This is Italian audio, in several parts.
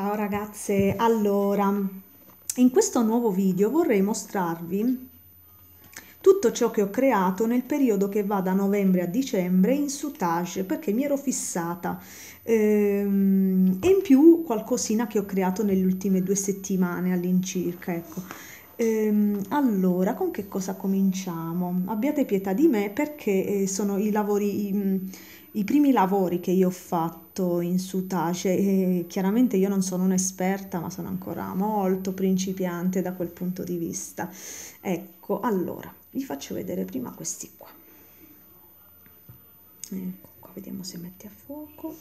Ciao ragazze, allora in questo nuovo video vorrei mostrarvi tutto ciò che ho creato nel periodo che va da novembre a dicembre in soutage perché mi ero fissata ehm, e in più qualcosina che ho creato nelle ultime due settimane all'incirca ecco ehm, allora con che cosa cominciamo abbiate pietà di me perché eh, sono i lavori i, mm, i primi lavori che io ho fatto in Sutace, chiaramente io non sono un'esperta, ma sono ancora molto principiante da quel punto di vista. Ecco, allora, vi faccio vedere prima questi qua. Ecco qua, vediamo se metti a fuoco.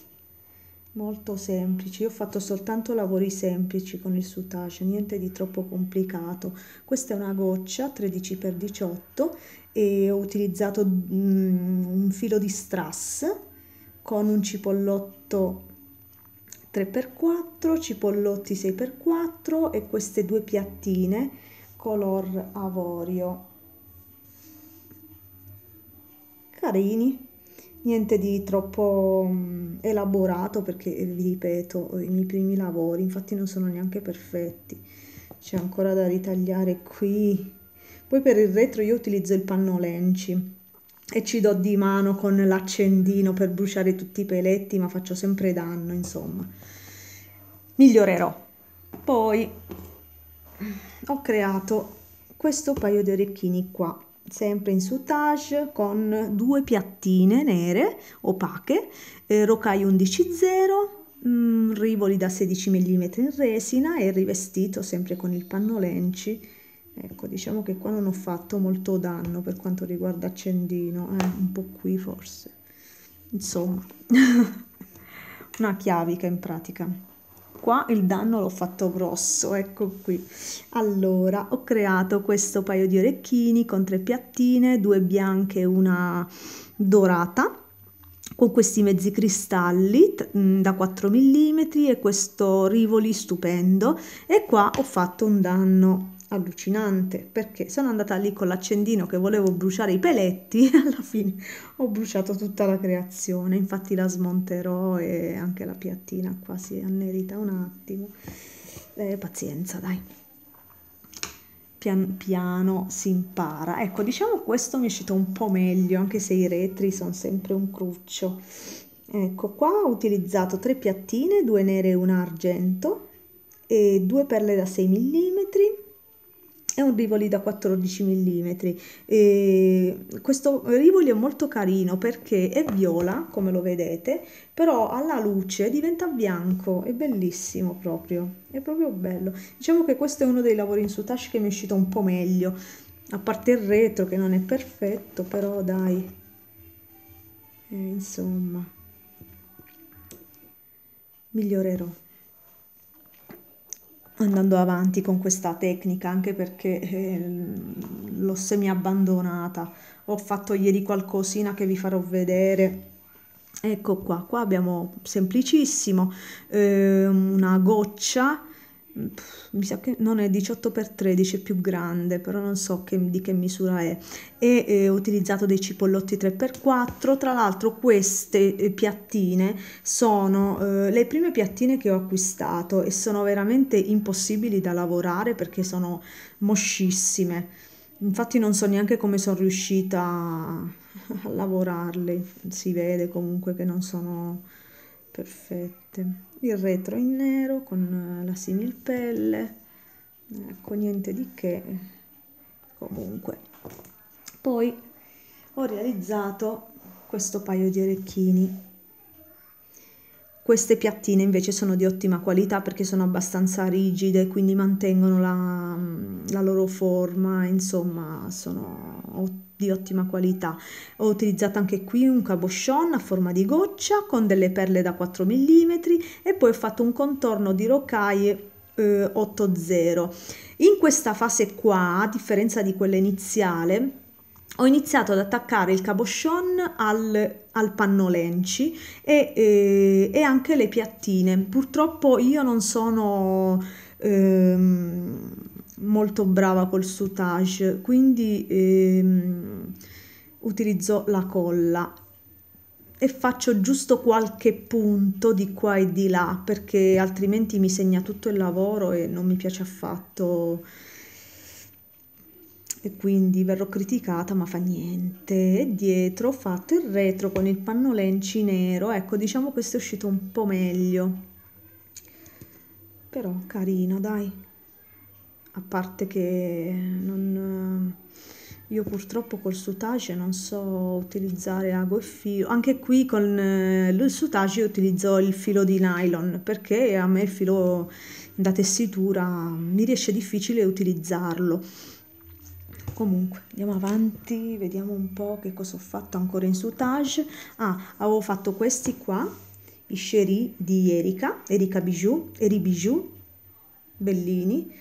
Molto semplici, io ho fatto soltanto lavori semplici con il Sutace, niente di troppo complicato. Questa è una goccia 13x18 e ho utilizzato mm, un filo di strass con un cipollotto 3x4, cipollotti 6x4 e queste due piattine color avorio. Carini niente di troppo mm, elaborato perché vi ripeto i miei primi lavori infatti non sono neanche perfetti c'è ancora da ritagliare qui poi per il retro io utilizzo il panno Lenci e ci do di mano con l'accendino per bruciare tutti i peletti, ma faccio sempre danno, insomma. Migliorerò. Poi ho creato questo paio di orecchini qua, sempre in soutage con due piattine nere opache, eh, Rokai 11.0, mh, rivoli da 16 mm in resina e rivestito sempre con il panno Lenci ecco diciamo che qua non ho fatto molto danno per quanto riguarda accendino eh, un po' qui forse insomma una chiavica in pratica qua il danno l'ho fatto grosso ecco qui allora ho creato questo paio di orecchini con tre piattine due bianche e una dorata con questi mezzi cristalli mm, da 4 mm e questo rivoli stupendo e qua ho fatto un danno allucinante perché sono andata lì con l'accendino che volevo bruciare i peletti e alla fine ho bruciato tutta la creazione infatti la smonterò e anche la piattina qua si è annerita un attimo eh, pazienza dai pian piano si impara ecco diciamo questo mi è uscito un po' meglio anche se i retri sono sempre un cruccio ecco qua ho utilizzato tre piattine due nere e una argento e due perle da 6 mm è un Rivoli da 14 mm. E questo Rivoli è molto carino perché è viola, come lo vedete, però alla luce diventa bianco, è bellissimo proprio, è proprio bello. Diciamo che questo è uno dei lavori in soutache che mi è uscito un po' meglio, a parte il retro che non è perfetto, però dai, eh, insomma, migliorerò andando avanti con questa tecnica anche perché eh, l'ho semi abbandonata ho fatto ieri qualcosina che vi farò vedere ecco qua qua abbiamo semplicissimo eh, una goccia mi sa che non è 18x13, è più grande, però non so che, di che misura è. E eh, ho utilizzato dei cipollotti 3x4, tra l'altro queste eh, piattine sono eh, le prime piattine che ho acquistato e sono veramente impossibili da lavorare perché sono moscissime. Infatti non so neanche come sono riuscita a lavorarle, si vede comunque che non sono perfette il retro in nero con eh, la similpelle ecco niente di che comunque poi ho realizzato questo paio di orecchini queste piattine invece sono di ottima qualità perché sono abbastanza rigide, quindi mantengono la, mm, la loro forma, insomma sono di ottima qualità. Ho utilizzato anche qui un cabochon a forma di goccia con delle perle da 4 mm e poi ho fatto un contorno di rocaille eh, 8 In questa fase qua, a differenza di quella iniziale, ho iniziato ad attaccare il cabochon al, al pannolenci e, e, e, anche le piattine. Purtroppo io non sono ehm, molto brava col soutage, quindi ehm, utilizzo la colla e faccio giusto qualche punto di qua e di là perché altrimenti mi segna tutto il lavoro e non mi piace affatto e quindi verrò criticata ma fa niente e dietro ho fatto il retro con il pannolenci nero ecco diciamo questo è uscito un po' meglio però carino dai a parte che non eh, io purtroppo col sutace non so utilizzare ago e filo, anche qui con eh, il sutace utilizzo il filo di nylon perché a me il filo da tessitura mi riesce difficile utilizzarlo comunque andiamo avanti vediamo un po che cosa ho fatto ancora in soutage ah avevo fatto questi qua i sherry di Erika Erika Bijou Eri Bijou bellini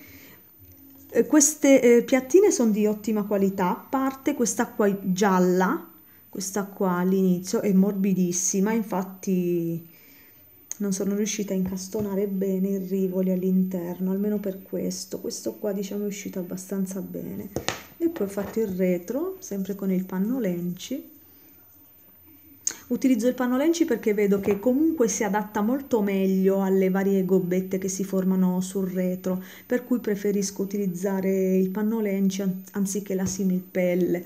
eh, queste eh, piattine sono di ottima qualità a parte questa qua gialla questa qua all'inizio è morbidissima infatti non sono riuscita a incastonare bene i rivoli all'interno, almeno per questo. Questo qua diciamo è uscito abbastanza bene e poi ho fatto il retro sempre con il panno lenci utilizzo il panno lenci perché vedo che comunque si adatta molto meglio alle varie gobbette che si formano sul retro per cui preferisco utilizzare il panno lenci anziché la similpelle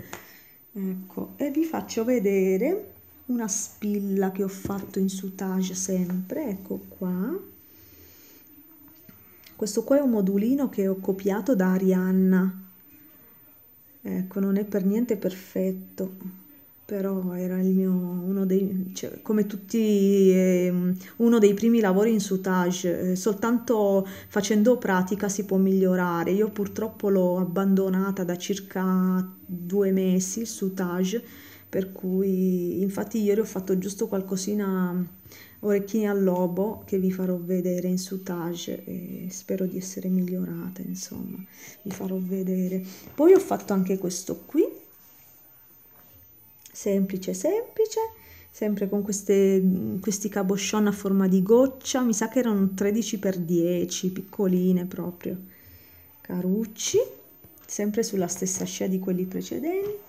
ecco e vi faccio vedere una spilla che ho fatto in soutage sempre ecco qua questo qua è un modulino che ho copiato da Arianna Ecco, non è per niente perfetto, però era il mio, uno dei, cioè, come tutti, eh, uno dei primi lavori in soutage, eh, soltanto facendo pratica si può migliorare. Io purtroppo l'ho abbandonata da circa due mesi il soutage, per cui infatti ieri ho fatto giusto qualcosina Orecchini al lobo che vi farò vedere in soutage e spero di essere migliorata, insomma, vi farò vedere. Poi ho fatto anche questo qui, semplice semplice, sempre con queste, questi cabochon a forma di goccia, mi sa che erano 13x10, piccoline proprio, carucci, sempre sulla stessa scia di quelli precedenti.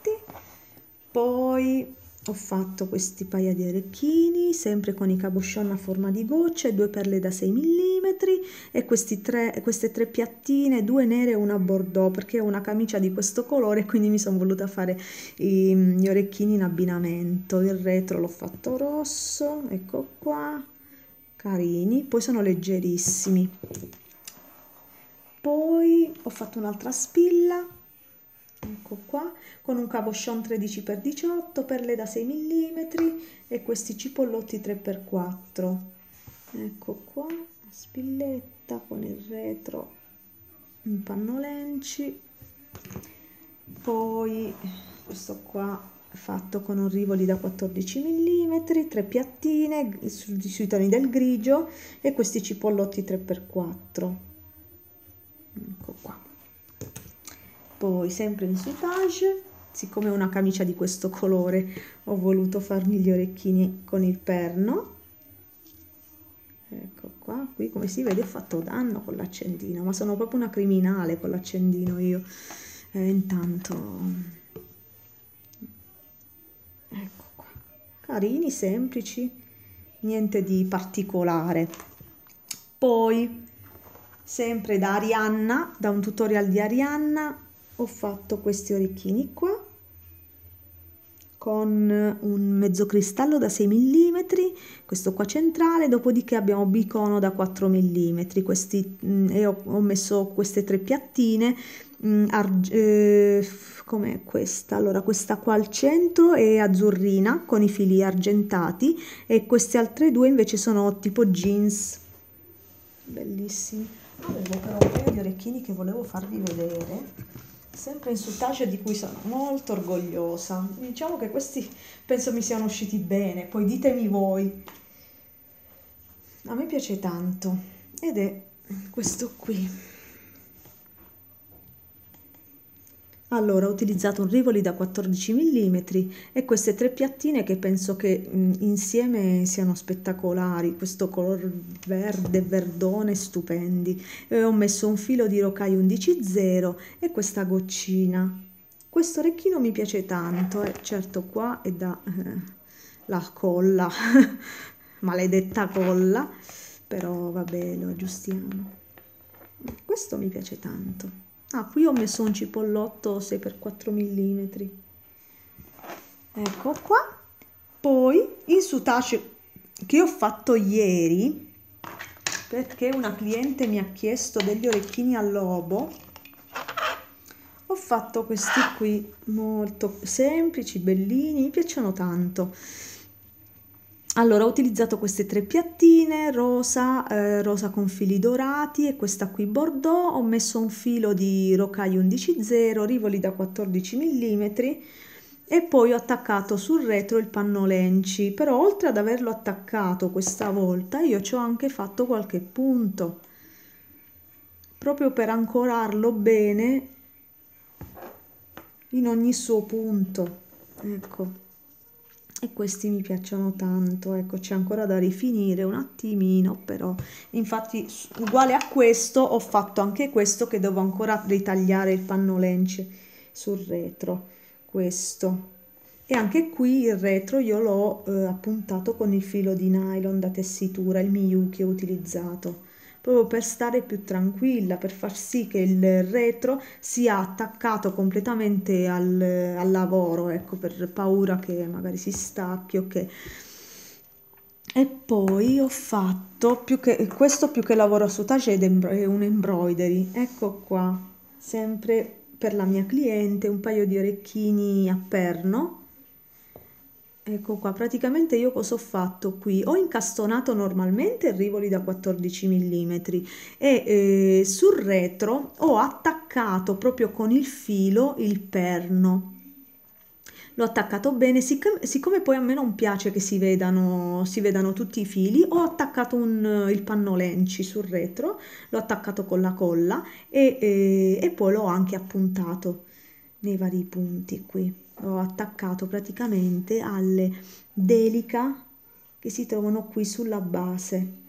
Poi ho fatto questi paia di orecchini sempre con i cabochon a forma di gocce due perle da 6 mm e tre, queste tre piattine due nere e una bordeaux perché ho una camicia di questo colore quindi mi sono voluta fare i, gli orecchini in abbinamento il retro l'ho fatto rosso ecco qua carini poi sono leggerissimi poi ho fatto un'altra spilla ecco qua, con un cabochon 13x18, perle da 6 mm e questi cipollotti 3x4. Ecco qua, spilletta con il retro un panno lenci, poi questo qua fatto con orrivoli da 14 mm, tre piattine su, sui toni del grigio e questi cipollotti 3x4. Ecco qua poi sempre in soupage siccome è una camicia di questo colore ho voluto farmi gli orecchini con il perno ecco qua qui come si vede ho fatto danno con l'accendino ma sono proprio una criminale con l'accendino io eh, intanto ecco qua carini semplici niente di particolare poi sempre da Arianna da un tutorial di Arianna ho fatto questi orecchini qua con un mezzo cristallo da 6 mm, questo qua centrale, dopodiché abbiamo bicono da 4 mm, questi, e ho, ho messo queste tre piattine, mm, eh, come questa, allora questa qua al centro è azzurrina con i fili argentati e queste altre due invece sono tipo jeans, bellissimi. Avevo però un paio di orecchini che volevo farvi vedere sempre in sottacea di cui sono molto orgogliosa. Diciamo che questi penso mi siano usciti bene, poi ditemi voi. A me piace tanto ed è questo qui. Allora, ho utilizzato un rivoli da 14 mm e queste tre piattine che penso che mh, mm, insieme siano spettacolari, questo color verde, verdone, stupendi. E ho messo un filo di Rokai 11.0 e questa goccina. Questo orecchino mi piace tanto, eh. certo qua è da eh, la colla, maledetta colla, però vabbè lo aggiustiamo. Questo mi piace tanto ah qui ho messo un cipollotto 6x4 mm ecco qua poi il sutace che ho fatto ieri perché una cliente mi ha chiesto degli orecchini al lobo ho fatto questi qui molto semplici bellini mi piacciono tanto allora, ho utilizzato queste tre piattine, rosa, eh, rosa con fili dorati e questa qui bordeaux. Ho messo un filo di rocaille 11.0, rivoli da 14 mm e poi ho attaccato sul retro il panno lenci. Però oltre ad averlo attaccato questa volta, io ci ho anche fatto qualche punto, proprio per ancorarlo bene in ogni suo punto. Ecco e questi mi piacciono tanto ecco c'è ancora da rifinire un attimino però infatti uguale a questo ho fatto anche questo che devo ancora ritagliare il panno lence sul retro questo e anche qui il retro io l'ho eh, appuntato con il filo di nylon da tessitura il miyuki ho utilizzato proprio per stare più tranquilla, per far sì che il retro sia attaccato completamente al, al lavoro, ecco, per paura che magari si stacchi o che... E poi ho fatto, più che, questo più che lavoro a taced è un embroidery, ecco qua, sempre per la mia cliente, un paio di orecchini a perno Ecco qua, praticamente io cosa ho fatto qui? Ho incastonato normalmente rivoli da 14 mm e eh, sul retro ho attaccato proprio con il filo il perno. L'ho attaccato bene, siccome, siccome, poi a me non piace che si vedano, si vedano tutti i fili, ho attaccato un, il panno lenci sul retro, l'ho attaccato con la colla e, e, eh, e poi l'ho anche appuntato nei vari punti qui ho attaccato praticamente alle delica che si trovano qui sulla base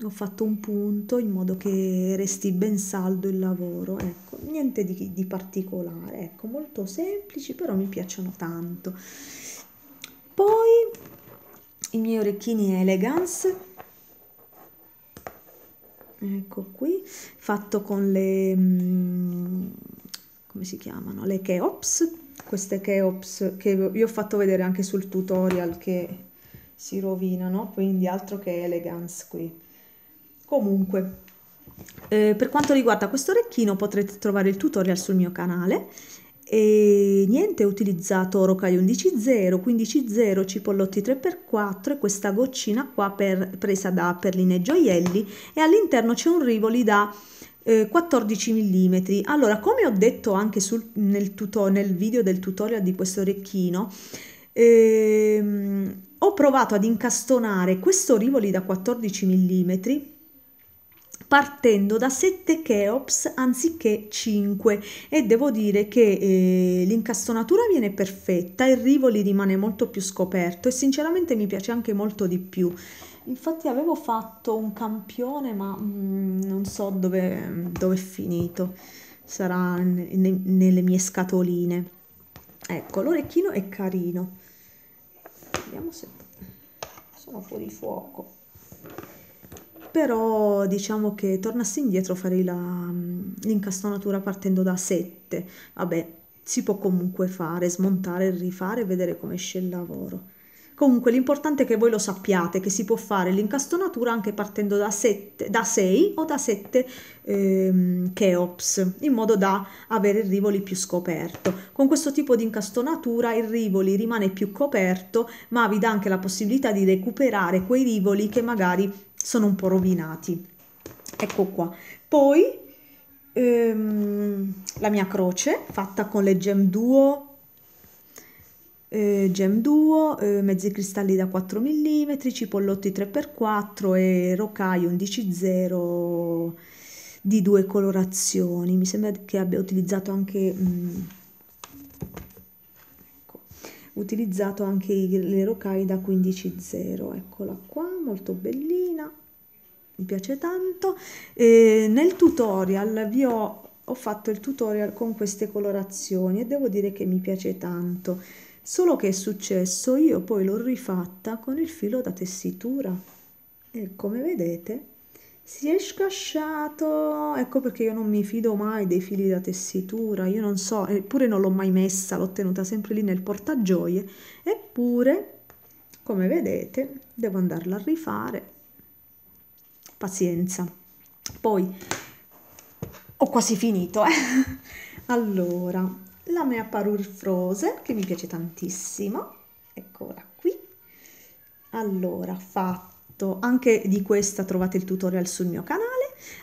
ho fatto un punto in modo che resti ben saldo il lavoro ecco niente di, di particolare ecco molto semplici però mi piacciono tanto poi i miei orecchini elegance ecco qui fatto con le mm, come si chiamano le keops queste Cheops che vi ho fatto vedere anche sul tutorial che si rovinano, quindi altro che elegance qui. Comunque, eh, per quanto riguarda questo orecchino potrete trovare il tutorial sul mio canale e niente, ho utilizzato Rocai 11.0, 15.0, cipollotti 3x4 e questa goccina qua per, presa da perline gioielli e all'interno c'è un rivoli da eh, 14 mm. Allora, come ho detto anche sul, nel, tuto, nel video del tutorial di questo orecchino, ehm, ho provato ad incastonare questo rivoli da 14 mm partendo da 7 Cheops anziché 5 e devo dire che eh, l'incastonatura viene perfetta, il rivoli rimane molto più scoperto e sinceramente mi piace anche molto di più. Infatti avevo fatto un campione ma mm, non so dove, dove, è finito, sarà ne, nelle mie scatoline. Ecco, l'orecchino è carino. Vediamo se sono fuori fuoco però diciamo che tornassi indietro farei la, mm, l'incastonatura partendo da 7. Vabbè, si può comunque fare, smontare, rifare vedere come esce il lavoro. Comunque l'importante è che voi lo sappiate, che si può fare l'incastonatura anche partendo da, 7, da 6 o da 7 ehm, cheops, in modo da avere il rivoli più scoperto. Con questo tipo di incastonatura il rivoli rimane più coperto, ma vi dà anche la possibilità di recuperare quei rivoli che magari sono un po' rovinati. Ecco qua. Poi ehm, la mia croce fatta con le gem duo, eh, gem duo, eh, mezzi cristalli da 4 mm, cipollotti 3x4 e rocai 11.0 di due colorazioni. Mi sembra che abbia utilizzato anche... Mm, ecco, utilizzato anche le rocaille da 15.0 eccola qua molto bellina mi piace tanto. E eh, nel tutorial vi ho, ho fatto il tutorial con queste colorazioni e devo dire che mi piace tanto. Solo che è successo, io poi l'ho rifatta con il filo da tessitura e come vedete si è scasciato. Ecco perché io non mi fido mai dei fili da tessitura, io non so, eppure non l'ho mai messa, l'ho tenuta sempre lì nel portagioie, eppure come vedete devo andarla a rifare pazienza. Poi ho quasi finito. Eh? Allora, la mia Parure Frozen che mi piace tantissimo, eccola qui. Allora, fatto anche di questa trovate il tutorial sul mio canale.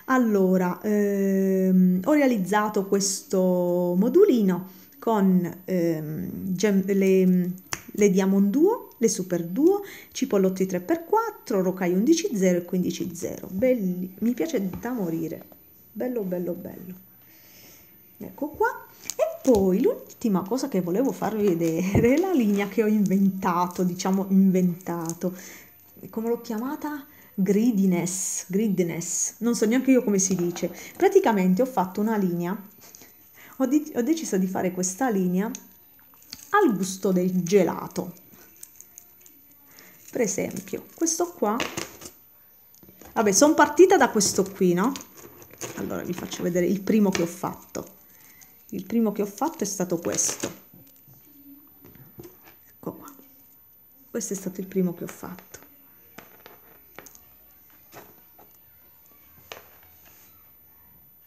Allora, ehm, ho realizzato questo modulino con ehm, le, le Diamond Duo le super duo, cipollotti 3x4, rocai 11.0 e 15.0. Belli, mi piace da morire. Bello, bello, bello. Ecco qua. E poi l'ultima cosa che volevo farvi vedere è la linea che ho inventato, diciamo inventato. Come l'ho chiamata? Greediness, greediness. Non so neanche io come si dice. Praticamente ho fatto una linea. Ho, ho deciso di fare questa linea al gusto del gelato per esempio questo qua vabbè sono partita da questo qui no allora vi faccio vedere il primo che ho fatto il primo che ho fatto è stato questo ecco qua questo è stato il primo che ho fatto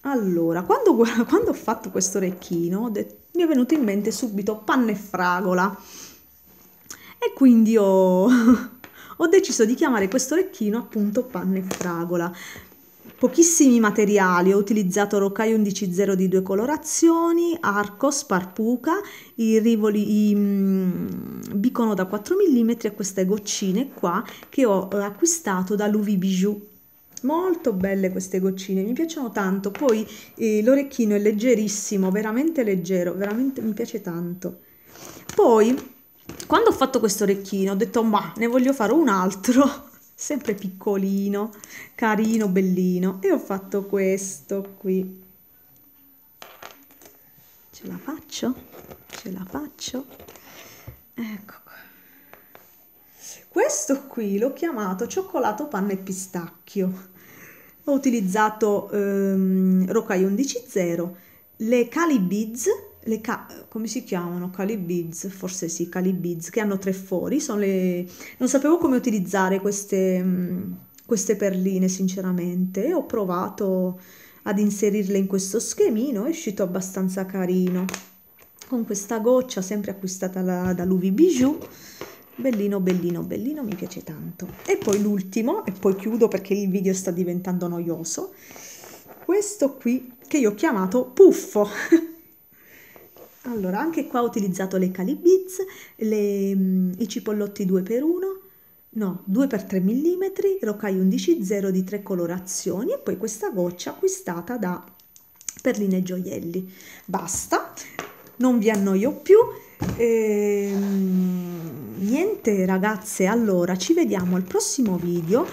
allora quando, quando ho fatto questo orecchino mi è venuto in mente subito panna e fragola e quindi ho ho deciso di chiamare questo orecchino appunto panne fragola. Pochissimi materiali, ho utilizzato Rokai 11.0 di due colorazioni, arco, sparpuca, i rivoli, i mm, bicono da 4 mm e queste goccine qua che ho eh, acquistato da Louis Bijou molto belle queste goccine mi piacciono tanto poi eh, l'orecchino è leggerissimo veramente leggero veramente mi piace tanto poi quando ho fatto questo orecchino ho detto ma ne voglio fare un altro, sempre piccolino, carino, bellino e ho fatto questo qui. Ce la faccio? Ce la faccio? Ecco qua. Questo qui l'ho chiamato cioccolato, panna e pistacchio. Ho utilizzato ehm, Rokai 11.0, le Cali Beads le come si chiamano? Calibids, forse sì, calibids, che hanno tre fori, le... non sapevo come utilizzare queste, queste perline sinceramente, ho provato ad inserirle in questo schemino, è uscito abbastanza carino, con questa goccia sempre acquistata la, da Louis Bijou, bellino bellino bellino mi piace tanto e poi l'ultimo e poi chiudo perché il video sta diventando noioso questo qui che io ho chiamato puffo Allora, anche qua ho utilizzato le calibiz, le, mm, i cipollotti 2x1, no, 2x3 mm, rocai 11.0 di tre colorazioni e poi questa goccia acquistata da Perline Gioielli. Basta, non vi annoio più. Ehm, niente ragazze, allora ci vediamo al prossimo video,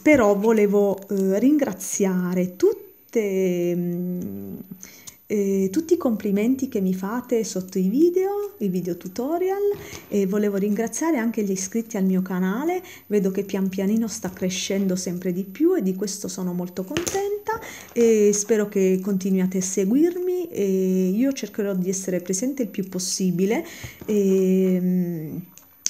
però volevo eh, ringraziare tutte... Mm, eh, tutti i complimenti che mi fate sotto i video, i video tutorial e volevo ringraziare anche gli iscritti al mio canale, vedo che pian pianino sta crescendo sempre di più e di questo sono molto contenta e spero che continuiate a seguirmi e io cercherò di essere presente il più possibile e, ehm,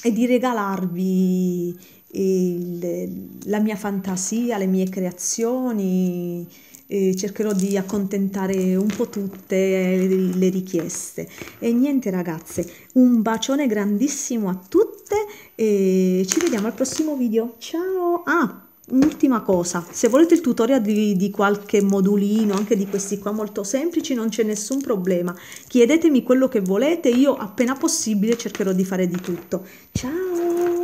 e di regalarvi eh, il, la mia fantasia, le mie creazioni eh, cercherò di accontentare un po' tutte le, le richieste. E niente ragazze, un bacione grandissimo a tutte e ci vediamo al prossimo video. Ciao! Ah, un'ultima cosa, se volete il tutorial di, di, qualche modulino, anche di questi qua molto semplici, non c'è nessun problema. Chiedetemi quello che volete, io appena possibile cercherò di fare di tutto. Ciao!